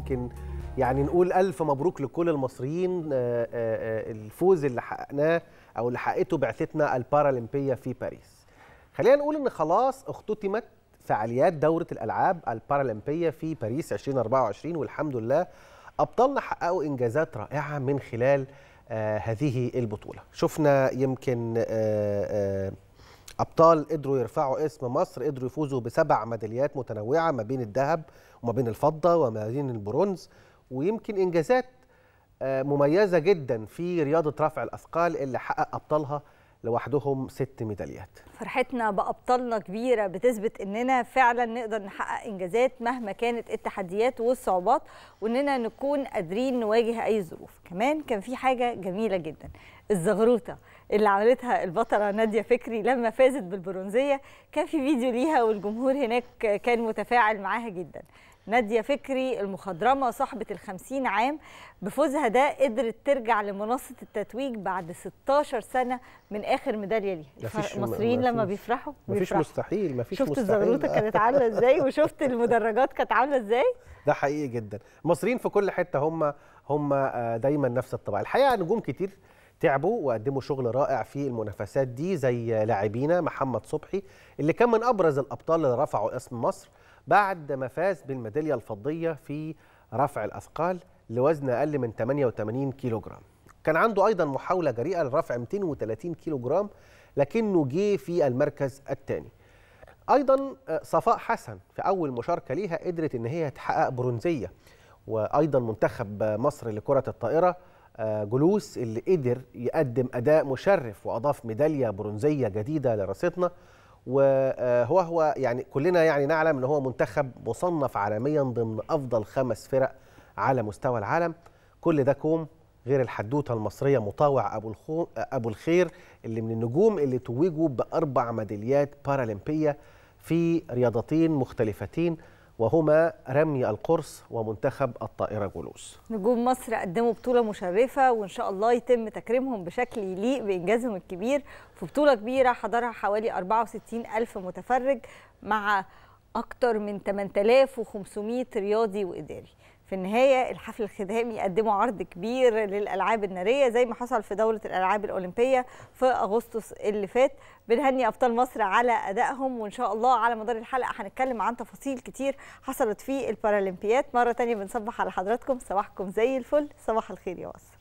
يمكن يعني نقول ألف مبروك لكل المصريين آه، آه، آه، الفوز اللي حققناه أو اللي حققته بعثتنا البارالمبية في باريس خلينا نقول إن خلاص اختتمت فعاليات دورة الألعاب البارالمبية في باريس 2024 والحمد لله أبطالنا حققوا إنجازات رائعة من خلال هذه البطولة شفنا يمكن ابطال قدروا يرفعوا اسم مصر قدروا يفوزوا بسبع ميداليات متنوعه ما بين الذهب وما بين الفضه وما بين البرونز ويمكن انجازات آه، مميزه جدا في رياضه رفع الاثقال اللي حقق ابطالها لوحدهم ست ميداليات فرحتنا بأبطالنا كبيرة بتثبت أننا فعلا نقدر نحقق إنجازات مهما كانت التحديات والصعوبات وأننا نكون قادرين نواجه أي ظروف كمان كان في حاجة جميلة جدا الزغروطة اللي عملتها البطله ناديه فكري لما فازت بالبرونزيه كان في فيديو ليها والجمهور هناك كان متفاعل معاها جدا نادية فكري المخضرمة صاحبة الخمسين عام بفوزها ده قدرت ترجع لمنصة التتويج بعد 16 سنة من آخر ميدالية ليها المصريين لما بيفرحوا مفيش مستحيل مفيش شفت مستحيل شفت الزغروطة كانت عاملة ازاي وشفت المدرجات كانت عاملة ازاي ده حقيقي جدا المصريين في كل حتة هم هم آه، دايما نفس الطبع الحقيقة نجوم كتير تعبوا وقدموا شغل رائع في المنافسات دي زي لاعبينا محمد صبحي اللي كان من ابرز الابطال اللي رفعوا اسم مصر بعد ما فاز بالميداليه الفضيه في رفع الاثقال لوزن اقل من 88 كيلوغرام كان عنده ايضا محاوله جريئه لرفع 230 كيلوغرام لكنه جه في المركز الثاني ايضا آه، صفاء حسن في اول مشاركه ليها قدرت ان هي تحقق برونزيه وايضا منتخب مصر لكره الطائره آه، جلوس اللي قدر يقدم أداء مشرف وأضاف ميدالية برونزية جديدة لراستنا وهو هو يعني كلنا يعني نعلم ان هو منتخب مصنف عالميا ضمن افضل خمس فرق على مستوى العالم كل ده كوم غير الحدوته المصريه مطاوع ابو الخو ابو الخير اللي من النجوم اللي توجوا باربع ميداليات بارالمبيه في رياضتين مختلفتين وهما رمي القرص ومنتخب الطائرة جلوس نجوم مصر قدموا بطولة مشرفة وإن شاء الله يتم تكريمهم بشكل يليق بإنجازهم الكبير في بطولة كبيرة حضرها حوالي 64 ألف متفرج مع أكثر من 8500 رياضي وإداري في النهايه الحفل الختامي قدموا عرض كبير للالعاب الناريه زي ما حصل في دوره الالعاب الاولمبيه في اغسطس اللي فات بنهني ابطال مصر على ادائهم وان شاء الله على مدار الحلقه هنتكلم عن تفاصيل كتير حصلت في البارالمبيات مره تانية بنصبح على حضراتكم صباحكم زي الفل صباح الخير يا مصر